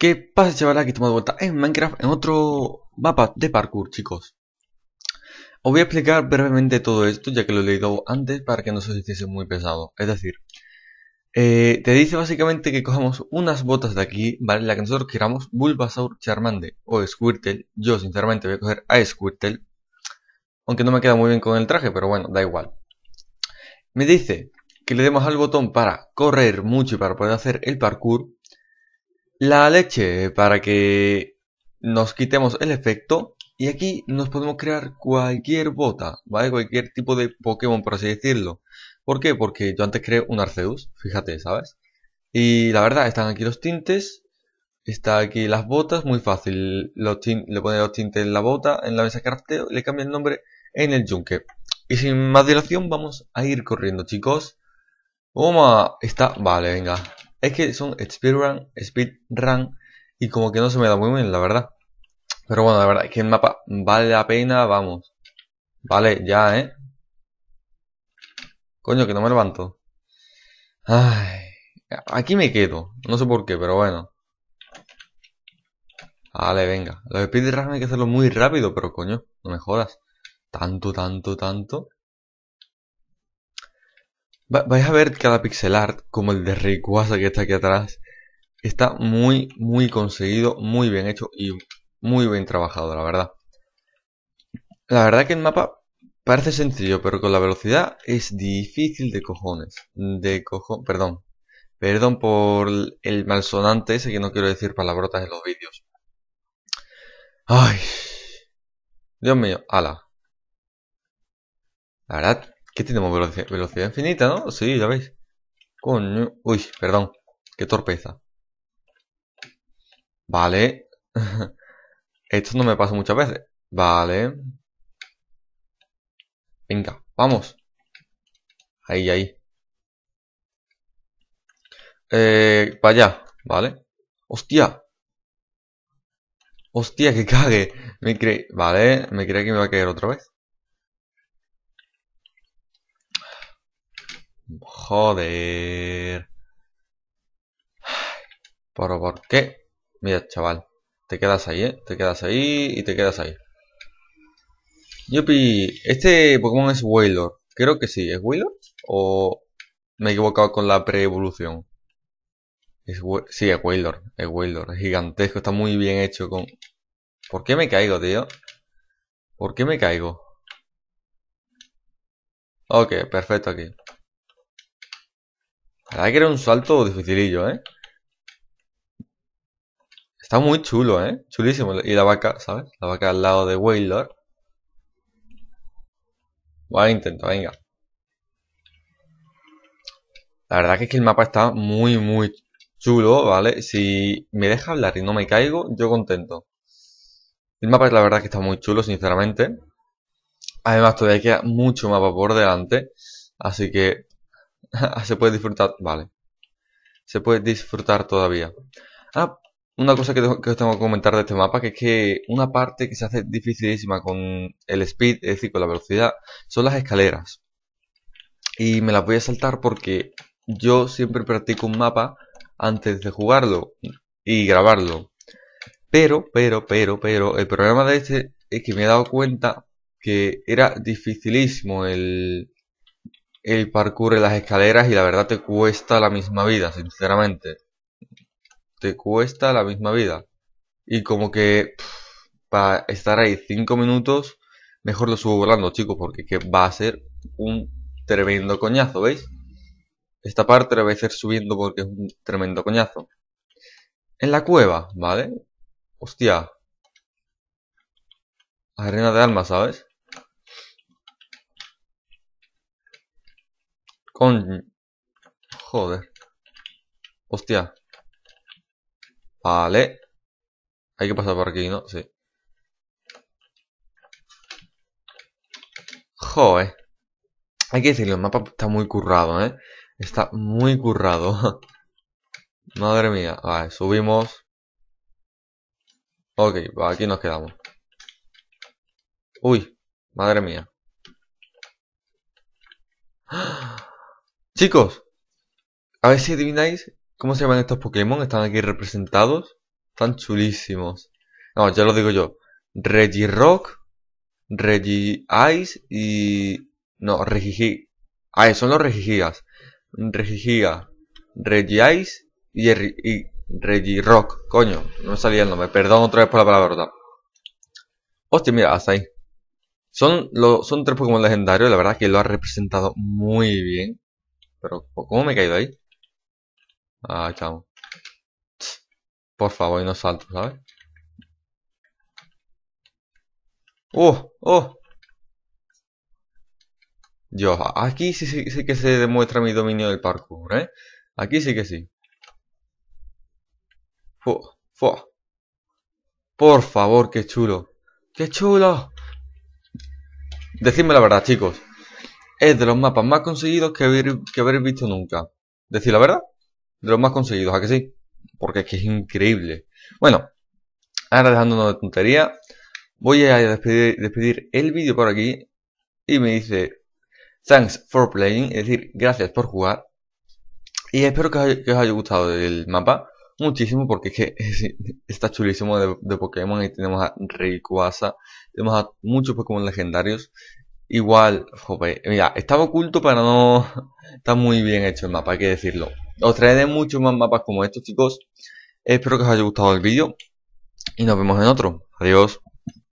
¿Qué pasa chaval? Aquí estamos de vuelta en Minecraft en otro mapa de parkour chicos Os voy a explicar brevemente todo esto ya que lo he leído antes para que no se os hiciese muy pesado Es decir, eh, te dice básicamente que cojamos unas botas de aquí, ¿vale? La que nosotros queramos, Bulbasaur, Charmande o Squirtle Yo sinceramente voy a coger a Squirtle Aunque no me queda muy bien con el traje, pero bueno, da igual Me dice que le demos al botón para correr mucho y para poder hacer el parkour la leche para que nos quitemos el efecto y aquí nos podemos crear cualquier bota, ¿vale? Cualquier tipo de Pokémon, por así decirlo. ¿Por qué? Porque yo antes creé un Arceus, fíjate, ¿sabes? Y la verdad, están aquí los tintes, está aquí las botas, muy fácil. Los le pone los tintes en la bota, en la mesa de crafteo, le cambia el nombre en el yunque. Y sin más dilación, vamos a ir corriendo, chicos. ¡Oma! Está... Vale, venga. Es que son speedrun, speedrun y como que no se me da muy bien, la verdad. Pero bueno, la verdad es que el mapa vale la pena, vamos. Vale, ya, ¿eh? Coño, que no me levanto. Ay, aquí me quedo. No sé por qué, pero bueno. Vale, venga. Los speedrun hay que hacerlo muy rápido, pero coño, no me jodas. Tanto, tanto, tanto vais a ver cada pixel art, como el de Rayquaza que está aquí atrás, está muy, muy conseguido, muy bien hecho y muy bien trabajado, la verdad. La verdad que el mapa parece sencillo, pero con la velocidad es difícil de cojones. De cojones, perdón. Perdón por el malsonante ese que no quiero decir palabrotas en los vídeos. Ay. Dios mío, ala. La que tenemos velocidad, velocidad infinita, ¿no? Sí, ya veis. Coño. Uy, perdón. Qué torpeza. Vale. Esto no me pasa muchas veces. Vale. Venga, vamos. Ahí, ahí. Eh, para allá, ¿vale? ¡Hostia! ¡Hostia, que cague! Me cree Vale, me cree que me va a caer otra vez. Joder. ¿Pero por qué? Mira, chaval. Te quedas ahí, ¿eh? Te quedas ahí y te quedas ahí. Yupi. Este Pokémon es Wailord. Creo que sí. ¿Es Wailord? ¿O me he equivocado con la pre-evolución? sí, es Wailord. Es Wailord. Es gigantesco. Está muy bien hecho con... ¿Por qué me caigo, tío? ¿Por qué me caigo? Ok, perfecto aquí. La verdad que era un salto dificilillo, ¿eh? Está muy chulo, ¿eh? Chulísimo. Y la vaca, ¿sabes? La vaca al lado de Wailord. va intento, venga. La verdad que es que el mapa está muy, muy chulo, ¿vale? Si me deja hablar y no me caigo, yo contento. El mapa es la verdad que está muy chulo, sinceramente. Además, todavía queda mucho mapa por delante. Así que se puede disfrutar, vale. Se puede disfrutar todavía. Ah, una cosa que, que, os tengo que comentar de este mapa, que es que una parte que se hace dificilísima con el speed, es decir, con la velocidad, son las escaleras. Y me las voy a saltar porque yo siempre practico un mapa antes de jugarlo y grabarlo. Pero, pero, pero, pero, el problema de este es que me he dado cuenta que era dificilísimo el, el parcurre las escaleras y la verdad te cuesta la misma vida, sinceramente. Te cuesta la misma vida. Y como que para estar ahí 5 minutos, mejor lo subo volando, chicos, porque que va a ser un tremendo coñazo, ¿veis? Esta parte la voy a hacer subiendo porque es un tremendo coñazo. En la cueva, ¿vale? Hostia. Arena de alma, ¿sabes? Con... Joder. Hostia. Vale. Hay que pasar por aquí, ¿no? Sí. Joder. Hay que decirlo, el mapa está muy currado, ¿eh? Está muy currado. Madre mía. Vale, subimos. Ok, aquí nos quedamos. Uy, madre mía. ¡Ah! Chicos, a ver si adivináis cómo se llaman estos Pokémon. Están aquí representados. Están chulísimos. No, ya lo digo yo. Regirock, Regi-ice y... No, Regigi... Ah, son los Regigigas. Regigiga, regi y, y Regirock. Coño, no me salía el nombre. Perdón otra vez por la palabra. Hostia, mira, hasta ahí. Son, lo, son tres Pokémon legendarios, la verdad que lo ha representado muy bien. Pero, ¿cómo me he caído ahí? Ah, estamos Por favor, y no salto, ¿sabes? ¡Oh! ¡Oh! Dios, aquí sí, sí, sí que se demuestra mi dominio del parkour, ¿eh? Aquí sí que sí. Fu, fu. Por favor, qué chulo. ¡Qué chulo! Decidme la verdad, chicos es de los mapas más conseguidos que, haber, que visto nunca. Decir la verdad, de los más conseguidos, ¿a que sí? Porque es que es increíble. Bueno, ahora dejándonos de tontería, voy a despedir, despedir el vídeo por aquí. Y me dice, thanks for playing, es decir, gracias por jugar. Y espero que os, haya, gustado el mapa muchísimo porque es que está chulísimo de, Pokémon y tenemos a Rayquaza, tenemos a muchos Pokémon legendarios Igual, joder, mira, estaba oculto para no... Está muy bien hecho el mapa, hay que decirlo. Os traeré muchos más mapas como estos, chicos. Espero que os haya gustado el vídeo. Y nos vemos en otro. Adiós.